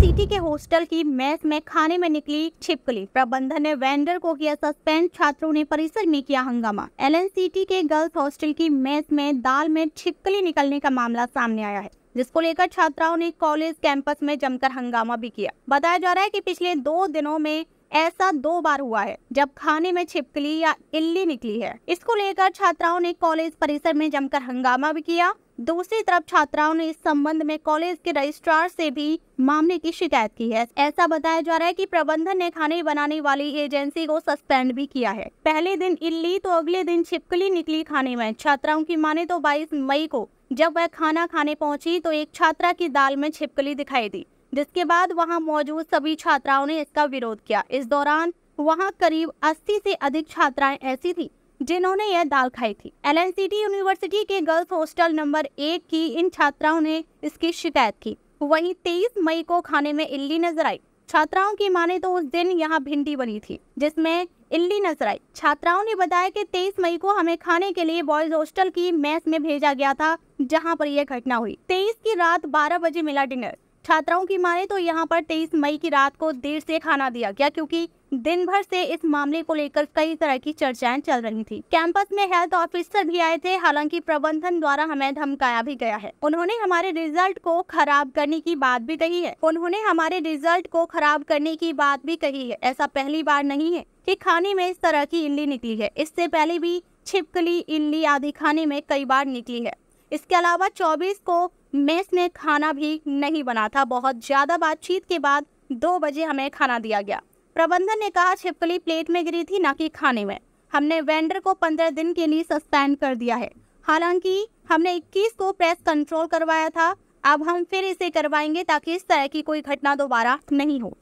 city के hostel की mess में खाने में निकली छिपकली प्रबंधन ने वेंडर को किया सस्पेंड छात्रों ने परिसर में किया हंगामा एल सिटी के गर्ल्स हॉस्टल की मैस में दाल में छिपकली निकलने का मामला सामने आया है जिसको लेकर छात्राओं ने कॉलेज कैंपस में जमकर हंगामा भी किया बताया जा रहा है कि पिछले दो दिनों में ऐसा दो बार हुआ है जब खाने में छिपकली या इल्ली निकली है इसको लेकर छात्राओं ने कॉलेज परिसर में जमकर हंगामा भी किया दूसरी तरफ छात्राओं ने इस संबंध में कॉलेज के रजिस्ट्रार से भी मामले की शिकायत की है ऐसा बताया जा रहा है कि प्रबंधन ने खाने बनाने वाली एजेंसी को सस्पेंड भी किया है पहले दिन इली तो अगले दिन छिपकली निकली खाने में छात्राओं की माने तो 22 मई को जब वह खाना खाने पहुंची तो एक छात्रा की दाल में छिपकली दिखाई दी जिसके बाद वहाँ मौजूद सभी छात्राओं ने इसका विरोध किया इस दौरान वहाँ करीब 80 से अधिक छात्राएं ऐसी थी जिन्होंने यह दाल खाई थी एल यूनिवर्सिटी के गर्ल्स हॉस्टल नंबर एक की इन छात्राओं ने इसकी शिकायत की वहीं तेईस मई को खाने में इल्ली नजर आई छात्राओं की माने तो उस दिन यहाँ भिंडी बनी थी जिसमें इल्ली नजर आई छात्राओं ने बताया कि 23 मई को हमें खाने के लिए बॉयज हॉस्टल की मैस में भेजा गया था जहाँ पर यह घटना हुई 23 की रात 12 बजे मिला डिनर छात्राओं की माने तो यहाँ पर तेईस मई की रात को देर से खाना दिया गया क्योंकि दिन भर से इस मामले को लेकर कई तरह की चर्चाएं चल रही थी कैंपस में हेल्थ ऑफिसर भी आए थे हालांकि प्रबंधन द्वारा हमें धमकाया भी गया है उन्होंने हमारे रिजल्ट को खराब करने की बात भी कही है उन्होंने हमारे रिजल्ट को खराब करने की बात भी कही है ऐसा पहली बार नहीं है की खाने में इस तरह की इली निकली है इससे पहले भी छिपकली इली आदि खाने में कई बार निकली है इसके अलावा चौबीस को मेस ने खाना भी नहीं बना था बहुत ज़्यादा बातचीत के बाद दो बजे हमें खाना दिया गया प्रबंधन ने कहा छिपकली प्लेट में गिरी थी ना कि खाने में हमने वेंडर को पंद्रह दिन के लिए सस्पेंड कर दिया है हालांकि हमने 21 को प्रेस कंट्रोल करवाया था अब हम फिर इसे करवाएंगे ताकि इस तरह की कोई घटना दोबारा नहीं हो